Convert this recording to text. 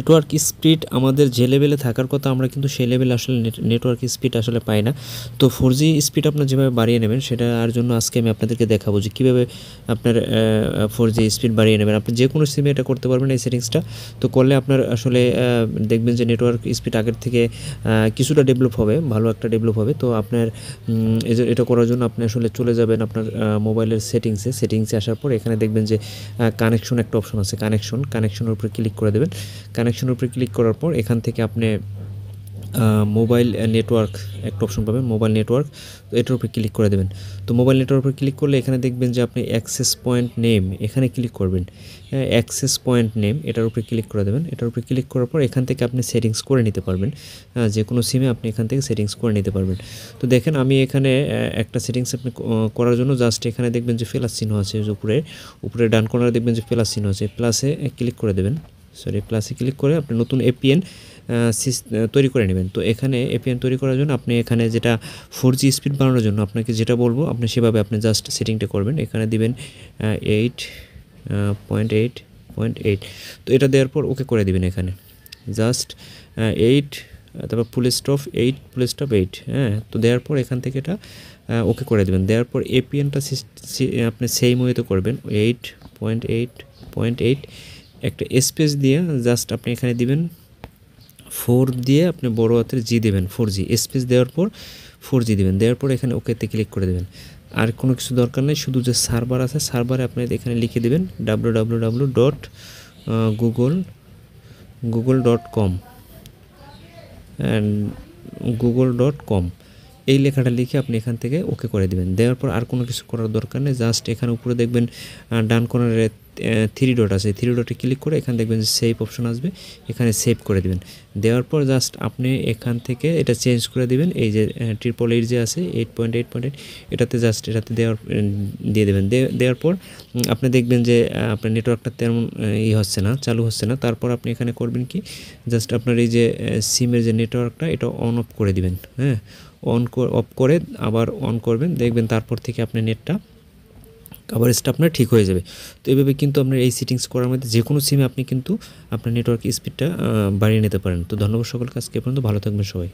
network speed আমাদের যে লেভেলে থাকার কথা আমরা কিন্তু সেই লেভেলে আসলে নেটওয়ার্ক স্পিড আসলে পাই না তো ফোর জি স্পিড আপনার যেভাবে বাড়িয়ে নেবেন সেটা আর জন্য আজকে আমি আপনাদেরকে দেখাবো যে কীভাবে আপনার ফোর জি স্পিড বাড়িয়ে নেবেন আপনি যে কোনো সিমে এটা করতে পারবেন এই সেটিংসটা তো করলে আপনার আসলে দেখবেন যে নেটওয়ার্ক স্পিড আগের থেকে কিছুটা ডেভেলপ হবে ভালো একটা ডেভেলপ হবে তো আপনার এটা করার জন্য আপনি আসলে চলে যাবেন আপনার মোবাইলের সেটিংসে সেটিংসে আসার পর এখানে দেখবেন যে কানেকশন একটা অপশন আছে কানেকশন কানেকশনের উপরে ক্লিক করে দেবেন কানেকশন উপরে ক্লিক করার পর এখান থেকে আপনি মোবাইল নেটওয়ার্ক একটা অপশন পাবেন মোবাইল নেটওয়ার্ক তো এটার উপরে ক্লিক করে দেবেন তো মোবাইল নেটওয়ার্কের উপরে ক্লিক করলে এখানে দেখবেন যে আপনি অ্যাক্সেস পয়েন্ট নেম এখানে ক্লিক করবেন হ্যাঁ অ্যাক্সেস পয়েন্ট নেম এটার উপরে ক্লিক করে দেবেন এটার উপরে ক্লিক করার পর এখান থেকে আপনি সেটিংস করে নিতে পারবেন হ্যাঁ যে কোনো সিমে আপনি এখান থেকে সেটিংস করে নিতে পারবেন তো দেখেন আমি এখানে একটা সেটিংস আপনি করার জন্য জাস্ট এখানে দেখবেন যে ফেলার চিহ্ন আছে উপরে উপরে ডান কর্নারে দেখবেন যে ফেলার চিহ্ন আছে প্লাসে ক্লিক করে দেবেন সরি প্লাসে ক্লিক করে আপনি নতুন এপিএন তৈরি করে নেবেন তো এখানে এপিএন তৈরি করার জন্য আপনি এখানে যেটা ফোর জি স্পিড বানানোর জন্য আপনাকে যেটা বলবো আপনি সেভাবে আপনি জাস্ট সেটিংটা করবেন এখানে দিবেন eight point eight point eight তো এটা দেওয়ার পর ওকে করে দিবেন এখানে জাস্ট এইট তারপর full stop eight full stop eight হ্যাঁ তো দেওয়ার পর এখান থেকে এটা ওকে করে দেবেন দেওয়ার পর এপিএনটা আপনি সেই মতো করবেন eight point eight point eight একটা স্পেস দিয়ে জাস্ট আপনি এখানে দিবেন ফোর দিয়ে আপনি বড় হাতের জি দেবেন ফোর জি স্পেস দেওয়ার পর ফোর জি দেবেন দেওয়ার পর এখানে ওকেতে ক্লিক করে দেবেন আর কোনো কিছু দরকার নেই শুধু যে সার্ভার আছে সার্ভারে আপনি এখানে লিখে দেবেন W W W dot Google Google dot com Google dot com এই লেখাটা লিখে আপনি এখান থেকে ওকে করে দেবেন দেওয়ার পর আর কোনো কিছু করার দরকার নেই জাস্ট এখানে উপরে দেখবেন ডান কর্নারে থ্রি ডট আছে থ্রি ডটে ক্লিক করে এখানে দেখবেন যে সেভ অপশন আসবে এখানে সেভ করে দিবেন দেওয়ার পর জাস্ট আপনি এখান থেকে এটা চেঞ্জ করে দিবেন এই যে ট্রিপল এইট যে আছে eight point eight point eight এটাতে জাস্ট এটাতে দেওয়ার দিয়ে দেবেন দেওয়ার পর আপনি দেখবেন যে আপনার নেটওয়ার্কটা তেমন ই হচ্ছে না চালু হচ্ছে না তারপর আপনি এখানে করবেন কি জাস্ট আপনার এই যে সিমের যে নেটওয়ার্কটা এটা অন অফ করে দিবেন হ্যাঁ অন অফ করে আবার অন করবেন দেখবেন তারপর থেকে আপনি নেটটা কাভারেজটা আপনার ঠিক হয়ে যাবে তো এইভাবে কিন্তু আপনার এই সেটিংস করার মধ্যে যে কোনো সিমে আপনি কিন্তু আপনার নেটওয়ার্ক স্পিডটা বাড়িয়ে নিতে পারেন তো ধন্যবাদ সকলকে আজকে পর্যন্ত ভালো থাকবেন সবাই